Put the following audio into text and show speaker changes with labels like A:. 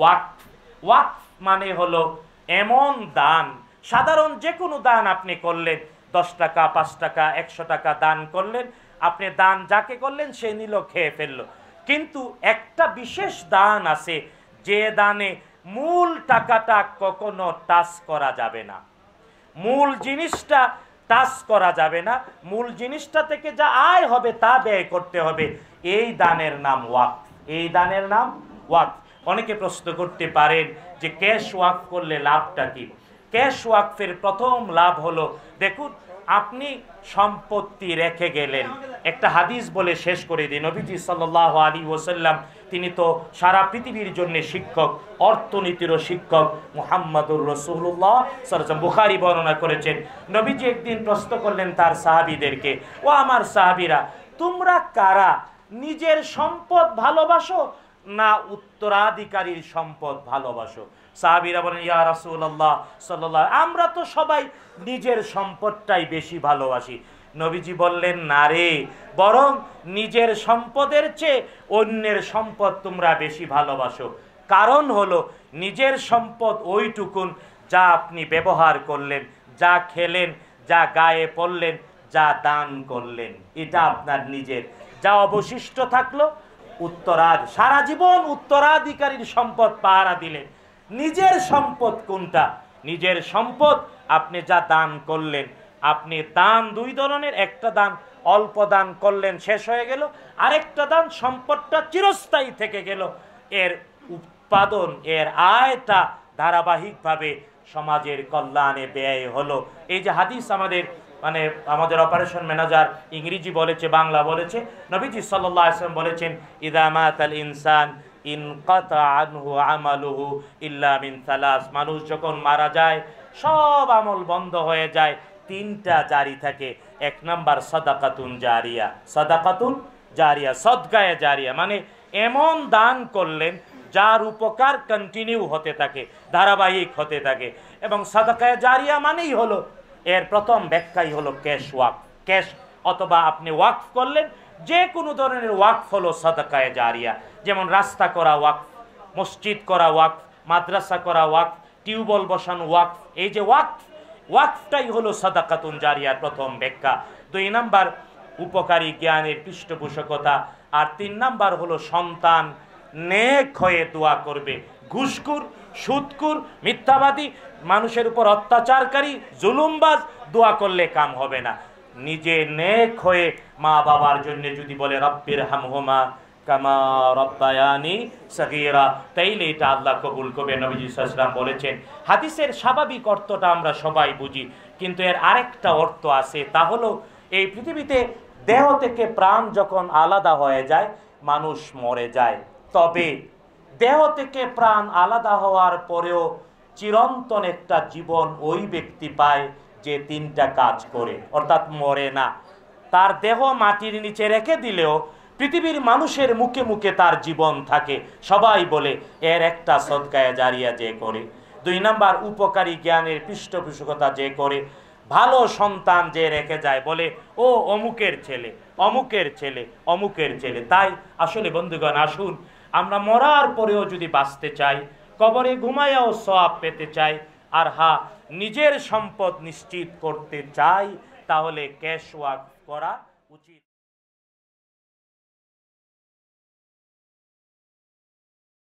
A: walk walk মানে হলো এমন দান সাধারণ যে কোনো দান আপনি করলেন দশ টাকা পাঁচ টাকা একশো টাকা দান করলেন আপনি দান যাকে করলেন সে নিল খেয়ে ফেলল কিন্তু একটা বিশেষ দান আছে যে দানে মূল টাকাটা কখনো টাচ করা যাবে না মূল জিনিসটা টাচ করা যাবে না মূল জিনিসটা থেকে যা আয় হবে তা ব্যয় করতে হবে এই দানের নাম ওয়াক এই দানের নাম ওয়াক অনেকে প্রশ্ন করতে পারেন যে ক্যাশ ওয়াক করলে লাভটা কি ক্যাশ ওয়াকফের প্রথম লাভ হলো দেখুন আপনি সম্পত্তি রেখে গেলেন একটা হাদিস বলে শেষ করে দিন নবীজি সাল আলী ওসাল্লাম তিনি তো সারা পৃথিবীর জন্য শিক্ষক অর্থনীতিরও শিক্ষক মোহাম্মদুর রসুল্লাহ সরজম বুখারি বর্ণনা করেছেন নবীজি একদিন প্রশ্ন করলেন তার সাহাবিদেরকে ও আমার সাহাবিরা তোমরা কারা নিজের সম্পদ ভালোবাসো না উত্তরাধিকারীর সম্পদ ভালোবাসো সাহাবিরা বলেন ইয়া রাসুল্লাহ সাল্লাহ আমরা তো সবাই নিজের সম্পদটাই বেশি ভালোবাসি নবীজি বললেন না রে বরং নিজের সম্পদের চেয়ে অন্যের সম্পদ তোমরা বেশি ভালোবাসো কারণ হলো নিজের সম্পদ ওইটুকুন যা আপনি ব্যবহার করলেন যা খেলেন যা গায়ে পড়লেন যা দান করলেন এটা আপনার নিজের যা অবশিষ্ট থাকলো উত্তরাধ সারা জীবন উত্তরাধিকারীর সম্পদ পাহারা দিলেন নিজের সম্পদ কোনটা নিজের সম্পদ আপনি যা দান করলেন আপনি দান দুই ধরনের একটা দান অল্প দান করলেন শেষ হয়ে গেল আরেকটা দান সম্পদটা চিরস্থায়ী থেকে গেল এর উৎপাদন এর আয়টা ধারাবাহিকভাবে সমাজের কল্যাণে ব্যয় হলো এই যে হাদিস আমাদের মানে আমাদের অপারেশন ম্যানেজার ইংরেজি বলেছে বাংলা বলেছে নবীজি সাল্লাহ আসলাম বলেছেন ইদামাত আল ইনসান মানুষ যখন মারা যায় সব আমল বন্ধ হয়ে যায় তিনটা জারি থাকে এক নাম্বার সদাকাতুন জারিয়া সদাকাতুন জারিয়া সদগায়ে জারিয়া মানে এমন দান করলেন যার উপকার কন্টিনিউ হতে থাকে ধারাবাহিক হতে থাকে এবং সদকায় জারিয়া মানেই হলো এর প্রথম ব্যাখ্যাই হলো ক্যাশ ওয়াক ক্যাশ অথবা আপনি ওয়াকফ করলেন যে কোনো ধরনের ওয়াকফ হলো সাদাকায় জারিয়া যেমন রাস্তা করা ওয়াকফ মসজিদ করা ওয়াকফ মাদ্রাসা করা ওয়াকফ টিউবওয়েল বসানো ওয়াকফ এই যে ওয়াকফ ওয়াকফটাই হলো সাদাকাতুন জারিয়ার প্রথম ব্যাখ্যা দুই নাম্বার উপকারী জ্ঞানের পৃষ্ঠপোষকতা আর তিন নাম্বার হলো সন্তান নেক হয়ে দোয়া করবে ঘুষখুর সুদকুর মিথ্যাবাদী মানুষের উপর অত্যাচারকারী জুলুমবাজ দোয়া করলে কাম হবে না নিজে নেক হয়ে মা বাবার জন্য যদি বলে রব্বির হামহুমা কামা রব্বায়ানি সগীরা তাইলে এটা আল্লাহ কবুল করবে নবীজি সাল্লাম বলেছেন হাদিসের স্বাভাবিক অর্থটা আমরা সবাই বুঝি কিন্তু এর আরেকটা অর্থ আছে তা হলো এই পৃথিবীতে দেহ থেকে প্রাণ যখন আলাদা হয়ে যায় মানুষ মরে যায় তবে দেহ থেকে প্রাণ আলাদা হওয়ার পরেও চিরন্তন একটা জীবন ওই ব্যক্তি পায় যে তিনটা কাজ করে অর্থাৎ মরে না তার দেহ মাটির নিচে রেখে দিলেও পৃথিবীর মানুষের মুখে মুখে তার জীবন থাকে সবাই বলে এর একটা সদকায় জারিয়া যে করে দুই নাম্বার উপকারী জ্ঞানের পৃষ্ঠপোষকতা যে করে ভালো সন্তান যে রেখে যায় বলে ও অমুকের ছেলে অমুকের ছেলে অমুকের ছেলে তাই আসলে বন্ধুগণ আসুন আমরা মরার পরেও যদি বাঁচতে চাই কবরে ঘুমায়াও সব পেতে চাই আর হা নিজের সম্পদ নিশ্চিত করতে চাই তাহলে ক্যাশ ওয়াক করা উচিত